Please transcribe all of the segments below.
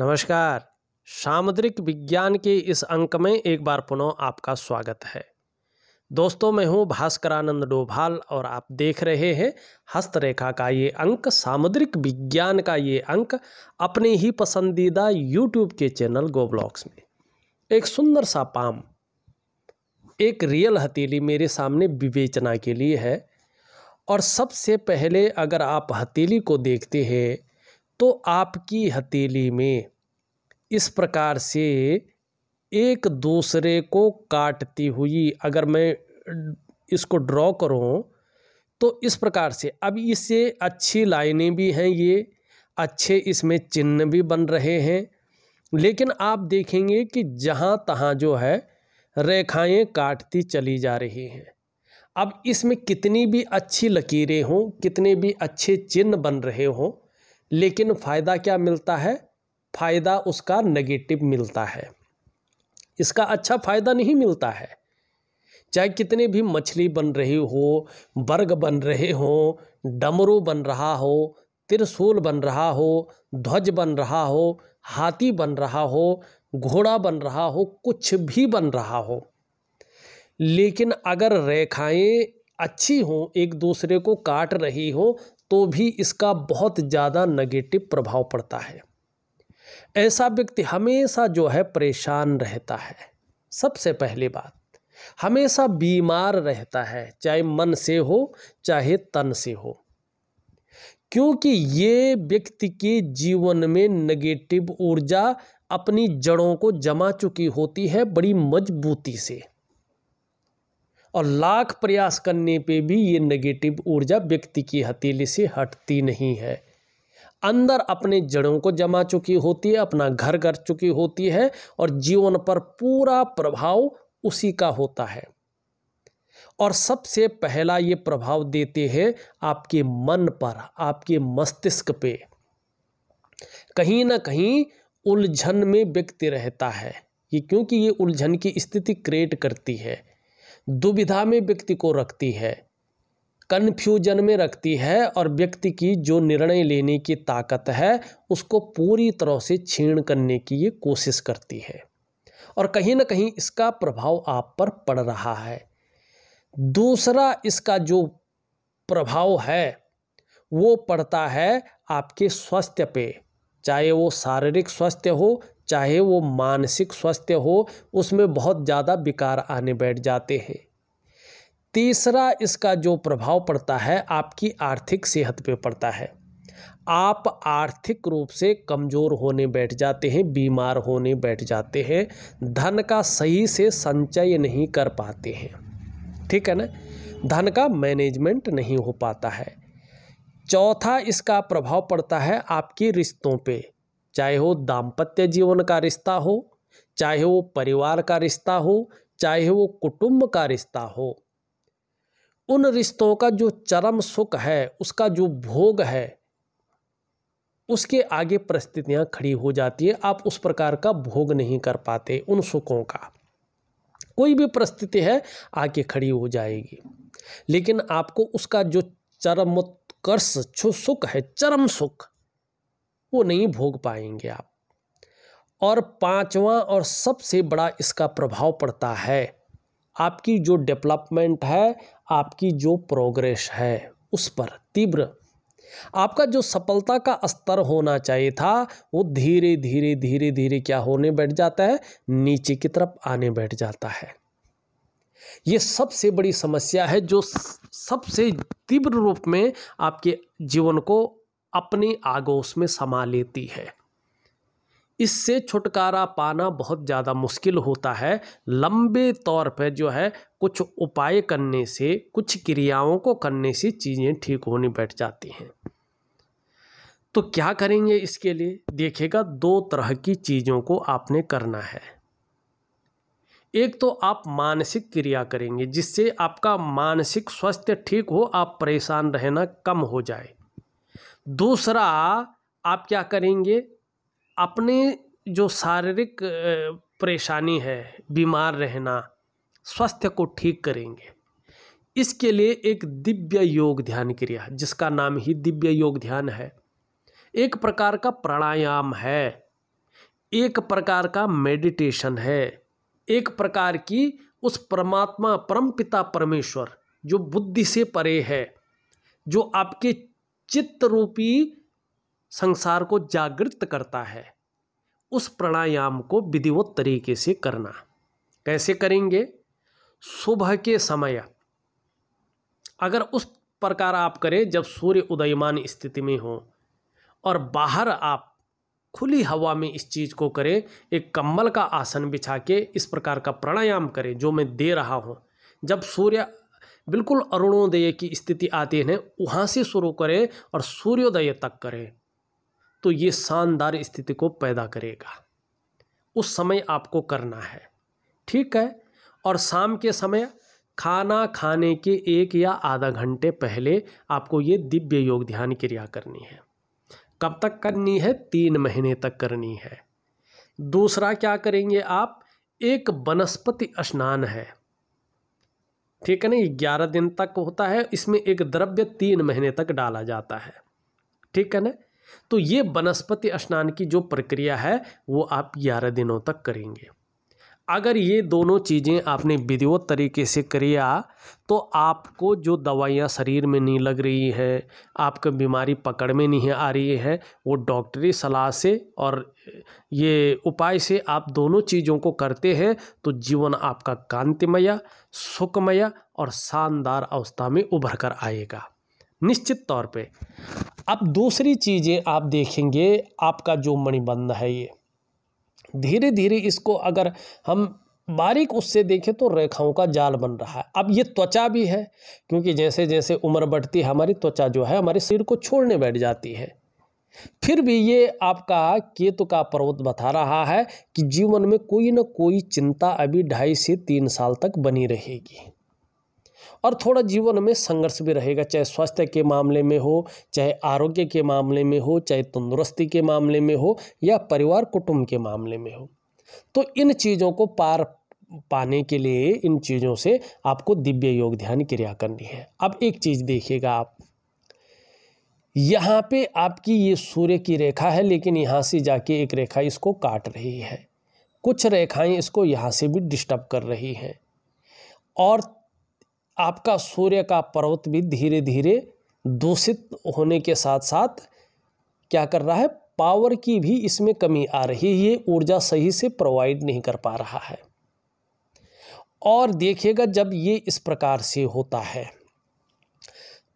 नमस्कार सामुद्रिक विज्ञान के इस अंक में एक बार पुनः आपका स्वागत है दोस्तों मैं हूं भास्करानंद डोभाल और आप देख रहे हैं हस्तरेखा का ये अंक सामुद्रिक विज्ञान का ये अंक अपने ही पसंदीदा यूट्यूब के चैनल गोब्लॉक्स में एक सुंदर सा पाम एक रियल हथेली मेरे सामने विवेचना के लिए है और सबसे पहले अगर आप हथेली को देखते हैं तो आपकी हथेली में इस प्रकार से एक दूसरे को काटती हुई अगर मैं इसको ड्रॉ करूँ तो इस प्रकार से अब इससे अच्छी लाइनें भी हैं ये अच्छे इसमें चिन्ह भी बन रहे हैं लेकिन आप देखेंगे कि जहाँ तहाँ जो है रेखाएं काटती चली जा रही हैं अब इसमें कितनी भी अच्छी लकीरें हों कितने भी अच्छे चिन्ह बन रहे हों लेकिन फ़ायदा क्या मिलता है फ़ायदा उसका नेगेटिव मिलता है इसका अच्छा फ़ायदा नहीं मिलता है चाहे कितने भी मछली बन रही हो वर्ग बन रहे हो डमरू बन रहा हो त्रिशूल बन रहा हो ध्वज बन रहा हो हाथी बन रहा हो घोड़ा बन रहा हो कुछ भी बन रहा हो लेकिन अगर रेखाएं अच्छी हों एक दूसरे को काट रही हो तो भी इसका बहुत ज़्यादा नेगेटिव प्रभाव पड़ता है ऐसा व्यक्ति हमेशा जो है परेशान रहता है सबसे पहली बात हमेशा बीमार रहता है चाहे मन से हो चाहे तन से हो क्योंकि ये व्यक्ति के जीवन में नेगेटिव ऊर्जा अपनी जड़ों को जमा चुकी होती है बड़ी मजबूती से और लाख प्रयास करने पे भी ये नेगेटिव ऊर्जा व्यक्ति की हथेली से हटती नहीं है अंदर अपने जड़ों को जमा चुकी होती है अपना घर कर चुकी होती है और जीवन पर पूरा प्रभाव उसी का होता है और सबसे पहला ये प्रभाव देते हैं आपके मन पर आपके मस्तिष्क पे कहीं ना कहीं उलझन में व्यक्ति रहता है ये क्योंकि ये उलझन की स्थिति क्रिएट करती है दुविधा में व्यक्ति को रखती है कन्फ्यूजन में रखती है और व्यक्ति की जो निर्णय लेने की ताकत है उसको पूरी तरह से छीण करने की ये कोशिश करती है और कहीं ना कहीं इसका प्रभाव आप पर पड़ रहा है दूसरा इसका जो प्रभाव है वो पड़ता है आपके स्वास्थ्य पे चाहे वो शारीरिक स्वास्थ्य हो चाहे वो मानसिक स्वास्थ्य हो उसमें बहुत ज़्यादा विकार आने बैठ जाते हैं तीसरा इसका जो प्रभाव पड़ता है आपकी आर्थिक सेहत पे पड़ता है आप आर्थिक रूप से कमज़ोर होने बैठ जाते हैं बीमार होने बैठ जाते हैं धन का सही से संचय नहीं कर पाते हैं ठीक है ना धन का मैनेजमेंट नहीं हो पाता है चौथा इसका प्रभाव पड़ता है आपके रिश्तों पे चाहे वो दाम्पत्य जीवन का रिश्ता हो चाहे वो परिवार का रिश्ता हो चाहे वो कुटुंब का रिश्ता हो उन रिश्तों का जो चरम सुख है उसका जो भोग है उसके आगे परिस्थितियां खड़ी हो जाती है आप उस प्रकार का भोग नहीं कर पाते उन सुखों का कोई भी परिस्थिति है आके खड़ी हो जाएगी लेकिन आपको उसका जो चरमोत्कर्ष सुख है चरम सुख वो नहीं भोग पाएंगे आप और पांचवा और सबसे बड़ा इसका प्रभाव पड़ता है आपकी जो डेवलपमेंट है आपकी जो प्रोग्रेस है उस पर तीव्र आपका जो सफलता का स्तर होना चाहिए था वो धीरे धीरे धीरे धीरे क्या होने बैठ जाता है नीचे की तरफ आने बैठ जाता है ये सबसे बड़ी समस्या है जो सबसे तीव्र रूप में आपके जीवन को अपने आगोश में समा लेती है इससे छुटकारा पाना बहुत ज़्यादा मुश्किल होता है लंबे तौर पर जो है कुछ उपाय करने से कुछ क्रियाओं को करने से चीज़ें ठीक होने बैठ जाती हैं तो क्या करेंगे इसके लिए देखिएगा दो तरह की चीज़ों को आपने करना है एक तो आप मानसिक क्रिया करेंगे जिससे आपका मानसिक स्वास्थ्य ठीक हो आप परेशान रहना कम हो जाए दूसरा आप क्या करेंगे अपने जो शारीरिक परेशानी है बीमार रहना स्वास्थ्य को ठीक करेंगे इसके लिए एक दिव्य योग ध्यान क्रिया जिसका नाम ही दिव्य योग ध्यान है एक प्रकार का प्राणायाम है एक प्रकार का मेडिटेशन है एक प्रकार की उस परमात्मा परम पिता परमेश्वर जो बुद्धि से परे है जो आपके चित्त रूपी संसार को जागृत करता है उस प्राणायाम को विधिवत तरीके से करना कैसे करेंगे सुबह के समय अगर उस प्रकार आप करें जब सूर्य उदयमान स्थिति में हो और बाहर आप खुली हवा में इस चीज़ को करें एक कम्बल का आसन बिछा के इस प्रकार का प्राणायाम करें जो मैं दे रहा हूँ जब सूर्य बिल्कुल अरुणोदय की स्थिति आती है वहाँ से शुरू करें और सूर्योदय तक करें तो ये शानदार स्थिति को पैदा करेगा उस समय आपको करना है ठीक है और शाम के समय खाना खाने के एक या आधा घंटे पहले आपको ये दिव्य योग ध्यान क्रिया करनी है कब तक करनी है तीन महीने तक करनी है दूसरा क्या करेंगे आप एक वनस्पति स्नान है ठीक है ना ये ग्यारह दिन तक होता है इसमें एक द्रव्य तीन महीने तक डाला जाता है ठीक है ना तो ये वनस्पति स्नान की जो प्रक्रिया है वो आप ग्यारह दिनों तक करेंगे अगर ये दोनों चीज़ें आपने विधिवत तरीके से करिया तो आपको जो दवाइयाँ शरीर में नहीं लग रही है आपका बीमारी पकड़ में नहीं आ रही है वो डॉक्टरी सलाह से और ये उपाय से आप दोनों चीज़ों को करते हैं तो जीवन आपका कांतिमय सुखमय और शानदार अवस्था में उभर कर आएगा निश्चित तौर पे अब दूसरी चीज़ें आप देखेंगे आपका जो मणिबंध है ये धीरे धीरे इसको अगर हम बारीक उससे देखें तो रेखाओं का जाल बन रहा है अब ये त्वचा भी है क्योंकि जैसे जैसे उम्र बढ़ती है हमारी त्वचा जो है हमारे शरीर को छोड़ने बैठ जाती है फिर भी ये आपका केतु का पर्वत बता रहा है कि जीवन में कोई ना कोई चिंता अभी ढाई से तीन साल तक बनी रहेगी और थोड़ा जीवन में संघर्ष भी रहेगा चाहे स्वास्थ्य के मामले में हो चाहे आरोग्य के मामले में हो चाहे तंदुरुस्ती के मामले में हो या परिवार कुटुंब के मामले में हो तो इन चीज़ों को पार पाने के लिए इन चीज़ों से आपको दिव्य योग ध्यान क्रिया करनी है अब एक चीज़ देखिएगा आप यहाँ पे आपकी ये सूर्य की रेखा है लेकिन यहाँ से जाके एक रेखा इसको काट रही है कुछ रेखाएं इसको यहाँ से भी डिस्टर्ब कर रही हैं और आपका सूर्य का पर्वत भी धीरे धीरे दूषित होने के साथ साथ क्या कर रहा है पावर की भी इसमें कमी आ रही है ये ऊर्जा सही से प्रोवाइड नहीं कर पा रहा है और देखिएगा जब ये इस प्रकार से होता है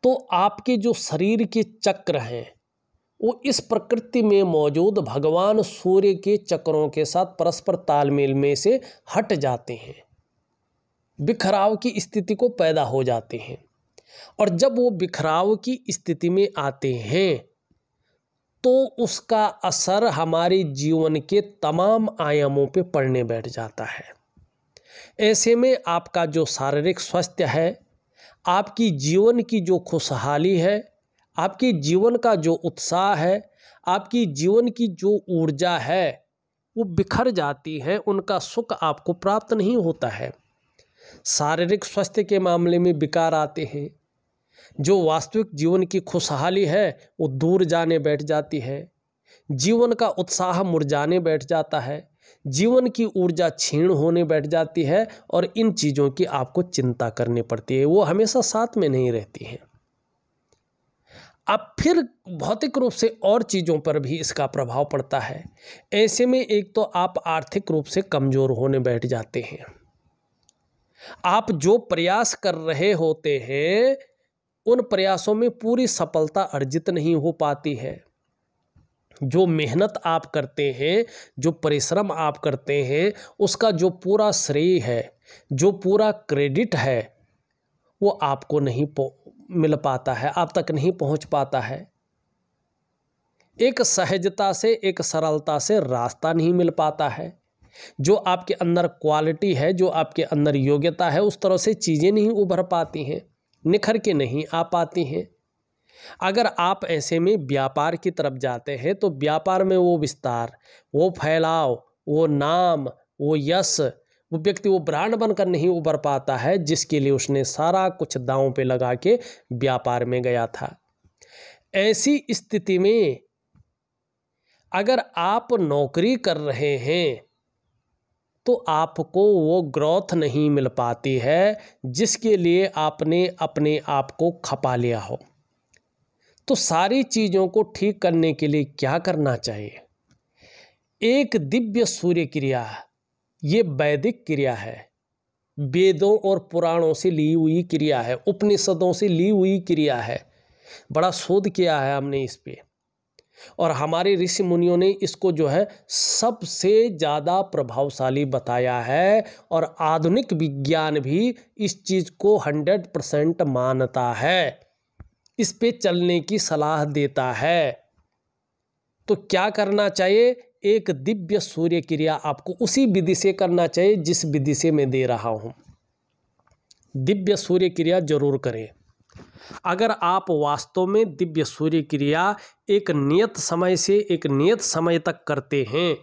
तो आपके जो शरीर के चक्र हैं वो इस प्रकृति में मौजूद भगवान सूर्य के चक्रों के साथ परस्पर तालमेल में से हट जाते हैं बिखराव की स्थिति को पैदा हो जाते हैं और जब वो बिखराव की स्थिति में आते हैं तो उसका असर हमारे जीवन के तमाम आयामों पे पड़ने बैठ जाता है ऐसे में आपका जो शारीरिक स्वास्थ्य है आपकी जीवन की जो खुशहाली है आपके जीवन का जो उत्साह है आपकी जीवन की जो ऊर्जा है वो बिखर जाती है उनका सुख आपको प्राप्त नहीं होता है शारीरिक स्वास्थ्य के मामले में विकार आते हैं जो वास्तविक जीवन की खुशहाली है वो दूर जाने बैठ जाती है जीवन का उत्साह मुरझाने बैठ जाता है जीवन की ऊर्जा क्षीण होने बैठ जाती है और इन चीज़ों की आपको चिंता करनी पड़ती है वो हमेशा साथ में नहीं रहती हैं अब फिर भौतिक रूप से और चीज़ों पर भी इसका प्रभाव पड़ता है ऐसे में एक तो आप आर्थिक रूप से कमज़ोर होने बैठ जाते हैं आप जो प्रयास कर रहे होते हैं उन प्रयासों में पूरी सफलता अर्जित नहीं हो पाती है जो मेहनत आप करते हैं जो परिश्रम आप करते हैं उसका जो पूरा श्रेय है जो पूरा क्रेडिट है वो आपको नहीं मिल पाता है आप तक नहीं पहुंच पाता है एक सहजता से एक सरलता से रास्ता नहीं मिल पाता है जो आपके अंदर क्वालिटी है जो आपके अंदर योग्यता है उस तरह से चीज़ें नहीं उभर पाती हैं निखर के नहीं आ पाती हैं अगर आप ऐसे में व्यापार की तरफ जाते हैं तो व्यापार में वो विस्तार वो फैलाव वो नाम वो यश वो व्यक्ति वो ब्रांड बनकर नहीं उभर पाता है जिसके लिए उसने सारा कुछ दाव पे लगा के व्यापार में गया था ऐसी स्थिति में अगर आप नौकरी कर रहे हैं तो आपको वो ग्रोथ नहीं मिल पाती है जिसके लिए आपने अपने आप को खपा लिया हो तो सारी चीज़ों को ठीक करने के लिए क्या करना चाहिए एक दिव्य सूर्य क्रिया ये वैदिक क्रिया है वेदों और पुराणों से ली हुई क्रिया है उपनिषदों से ली हुई क्रिया है बड़ा शोध किया है हमने इस पर और हमारे ऋषि मुनियों ने इसको जो है सबसे ज़्यादा प्रभावशाली बताया है और आधुनिक विज्ञान भी इस चीज़ को हंड्रेड परसेंट मानता है इस पे चलने की सलाह देता है तो क्या करना चाहिए एक दिव्य सूर्य क्रिया आपको उसी विधि से करना चाहिए जिस विधि से मैं दे रहा हूँ दिव्य सूर्य क्रिया जरूर करें अगर आप वास्तव में दिव्य सूर्य क्रिया एक नियत समय से एक नियत समय तक करते हैं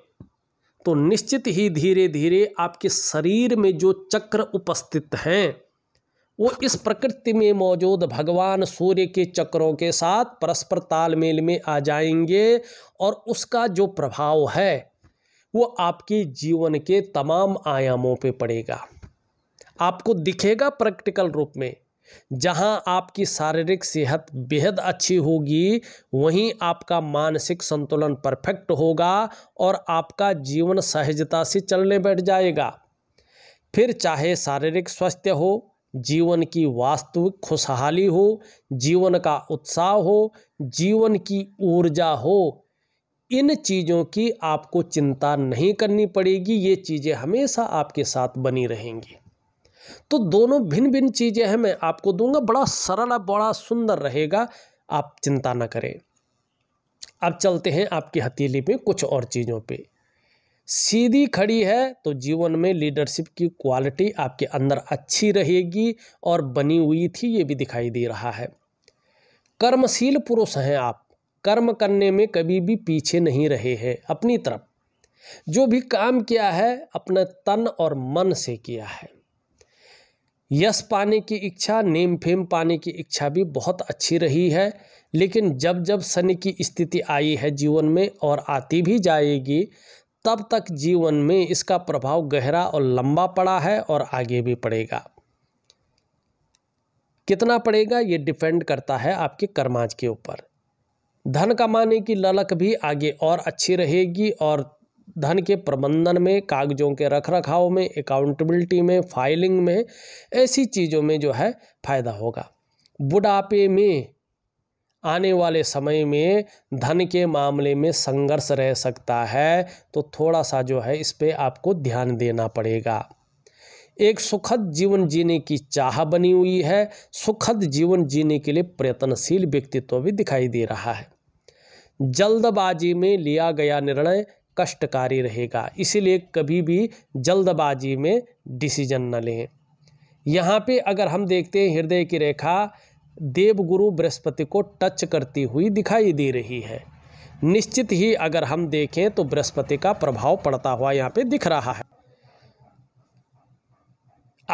तो निश्चित ही धीरे धीरे आपके शरीर में जो चक्र उपस्थित हैं वो इस प्रकृति में मौजूद भगवान सूर्य के चक्रों के साथ परस्पर तालमेल में आ जाएंगे और उसका जो प्रभाव है वो आपके जीवन के तमाम आयामों पे पड़ेगा आपको दिखेगा प्रैक्टिकल रूप में जहां आपकी शारीरिक सेहत बेहद अच्छी होगी वहीं आपका मानसिक संतुलन परफेक्ट होगा और आपका जीवन सहजता से चलने बैठ जाएगा फिर चाहे शारीरिक स्वास्थ्य हो जीवन की वास्तविक खुशहाली हो जीवन का उत्साह हो जीवन की ऊर्जा हो इन चीज़ों की आपको चिंता नहीं करनी पड़ेगी ये चीज़ें हमेशा आपके साथ बनी रहेंगी तो दोनों भिन्न भिन्न चीज़ें हैं मैं आपको दूंगा बड़ा सरल और बड़ा सुंदर रहेगा आप चिंता ना करें अब चलते हैं आपकी हथेली में कुछ और चीज़ों पे सीधी खड़ी है तो जीवन में लीडरशिप की क्वालिटी आपके अंदर अच्छी रहेगी और बनी हुई थी ये भी दिखाई दे रहा है कर्मशील पुरुष हैं आप कर्म करने में कभी भी पीछे नहीं रहे हैं अपनी तरफ जो भी काम किया है अपने तन और मन से किया है यश पाने की इच्छा नेम फेम पाने की इच्छा भी बहुत अच्छी रही है लेकिन जब जब शनि की स्थिति आई है जीवन में और आती भी जाएगी तब तक जीवन में इसका प्रभाव गहरा और लंबा पड़ा है और आगे भी पड़ेगा कितना पड़ेगा ये डिपेंड करता है आपके कर्माज के ऊपर धन कमाने की ललक भी आगे और अच्छी रहेगी और धन के प्रबंधन में कागजों के रख रखाव में अकाउंटेबिलिटी में फाइलिंग में ऐसी चीज़ों में जो है फायदा होगा बुढ़ापे में आने वाले समय में धन के मामले में संघर्ष रह सकता है तो थोड़ा सा जो है इस पर आपको ध्यान देना पड़ेगा एक सुखद जीवन जीने की चाह बनी हुई है सुखद जीवन जीने के लिए प्रयत्नशील व्यक्तित्व भी दिखाई दे रहा है जल्दबाजी में लिया गया निर्णय कष्टकारी रहेगा इसीलिए कभी भी जल्दबाजी में डिसीजन न लें यहाँ पे अगर हम देखते हैं हृदय की रेखा देवगुरु बृहस्पति को टच करती हुई दिखाई दे रही है निश्चित ही अगर हम देखें तो बृहस्पति का प्रभाव पड़ता हुआ यहाँ पे दिख रहा है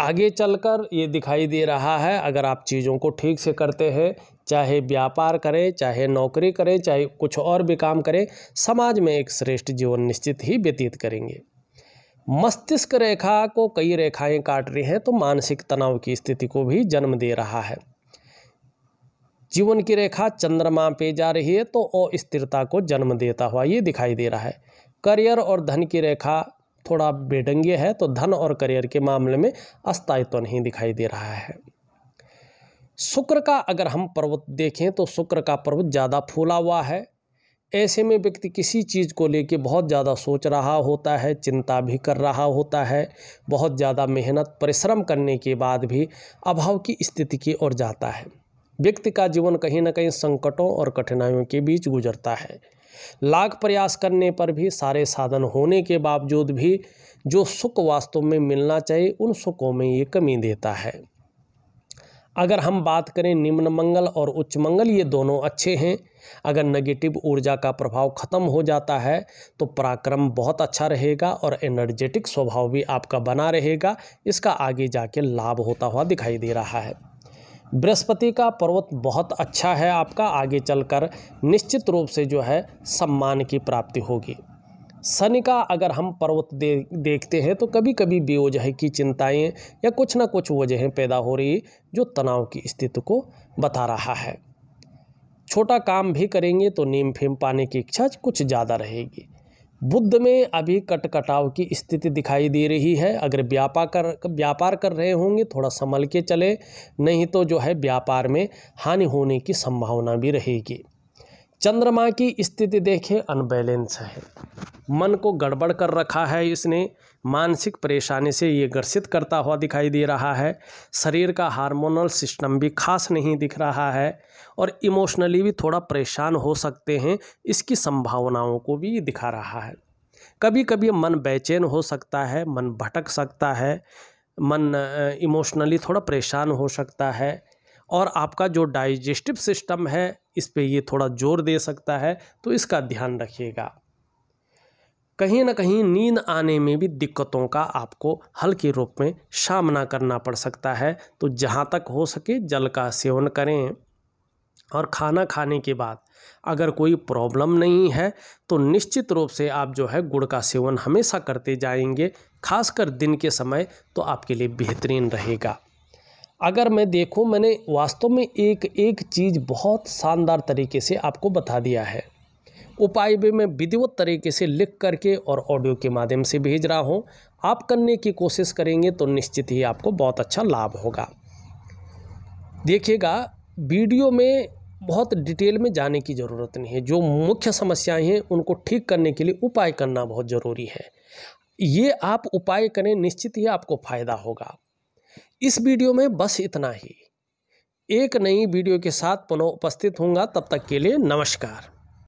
आगे चलकर ये दिखाई दे रहा है अगर आप चीज़ों को ठीक से करते हैं चाहे व्यापार करें चाहे नौकरी करें चाहे कुछ और भी काम करें समाज में एक श्रेष्ठ जीवन निश्चित ही व्यतीत करेंगे मस्तिष्क रेखा को कई रेखाएं काट रही हैं तो मानसिक तनाव की स्थिति को भी जन्म दे रहा है जीवन की रेखा चंद्रमा पे जा रही है तो अस्थिरता को जन्म देता हुआ ये दिखाई दे रहा है करियर और धन की रेखा थोड़ा बेडंगी है तो धन और करियर के मामले में अस्थायित्व तो नहीं दिखाई दे रहा है शुक्र का अगर हम पर्वत देखें तो शुक्र का पर्वत ज़्यादा फूला हुआ है ऐसे में व्यक्ति किसी चीज़ को लेके बहुत ज़्यादा सोच रहा होता है चिंता भी कर रहा होता है बहुत ज़्यादा मेहनत परिश्रम करने के बाद भी अभाव की स्थिति की ओर जाता है व्यक्ति का जीवन कहीं ना कहीं संकटों और कठिनाइयों के बीच गुजरता है लाख प्रयास करने पर भी सारे साधन होने के बावजूद भी जो सुख वास्तव में मिलना चाहिए उन सुखों में ये कमी देता है अगर हम बात करें निम्न मंगल और उच्च मंगल ये दोनों अच्छे हैं अगर नेगेटिव ऊर्जा का प्रभाव खत्म हो जाता है तो पराक्रम बहुत अच्छा रहेगा और एनर्जेटिक स्वभाव भी आपका बना रहेगा इसका आगे जाके लाभ होता हुआ दिखाई दे रहा है बृहस्पति का पर्वत बहुत अच्छा है आपका आगे चलकर निश्चित रूप से जो है सम्मान की प्राप्ति होगी शनि का अगर हम पर्वत दे, देखते हैं तो कभी कभी बेवजह की चिंताएं या कुछ ना कुछ वजहें पैदा हो रही जो तनाव की स्थिति को बता रहा है छोटा काम भी करेंगे तो नीम फेम पाने की इच्छा कुछ ज़्यादा रहेगी बुद्ध में अभी कटकटाव की स्थिति दिखाई दे रही है अगर व्यापार कर व्यापार कर रहे होंगे थोड़ा संभल के चले नहीं तो जो है व्यापार में हानि होने की संभावना भी रहेगी चंद्रमा की स्थिति देखें अनबैलेंस है मन को गड़बड़ कर रखा है इसने मानसिक परेशानी से ये ग्रसित करता हुआ दिखाई दे रहा है शरीर का हार्मोनल सिस्टम भी खास नहीं दिख रहा है और इमोशनली भी थोड़ा परेशान हो सकते हैं इसकी संभावनाओं को भी ये दिखा रहा है कभी कभी मन बेचैन हो सकता है मन भटक सकता है मन इमोशनली थोड़ा परेशान हो सकता है और आपका जो डाइजेस्टिव सिस्टम है इस पर ये थोड़ा जोर दे सकता है तो इसका ध्यान रखिएगा कहीं ना कहीं नींद आने में भी दिक्कतों का आपको हल्के रूप में सामना करना पड़ सकता है तो जहाँ तक हो सके जल का सेवन करें और खाना खाने के बाद अगर कोई प्रॉब्लम नहीं है तो निश्चित रूप से आप जो है गुड़ का सेवन हमेशा करते जाएंगे खासकर दिन के समय तो आपके लिए बेहतरीन रहेगा अगर मैं देखूं मैंने वास्तव में एक एक चीज़ बहुत शानदार तरीके से आपको बता दिया है उपाय भी मैं विधिवत तरीके से लिख करके और ऑडियो के माध्यम से भेज रहा हूं आप करने की कोशिश करेंगे तो निश्चित ही आपको बहुत अच्छा लाभ होगा देखिएगा वीडियो में बहुत डिटेल में जाने की ज़रूरत नहीं है जो मुख्य समस्याएं हैं उनको ठीक करने के लिए उपाय करना बहुत ज़रूरी है ये आप उपाय करें निश्चित ही आपको फ़ायदा होगा इस वीडियो में बस इतना ही एक नई वीडियो के साथ पुनः उपस्थित होंगे तब तक के लिए नमस्कार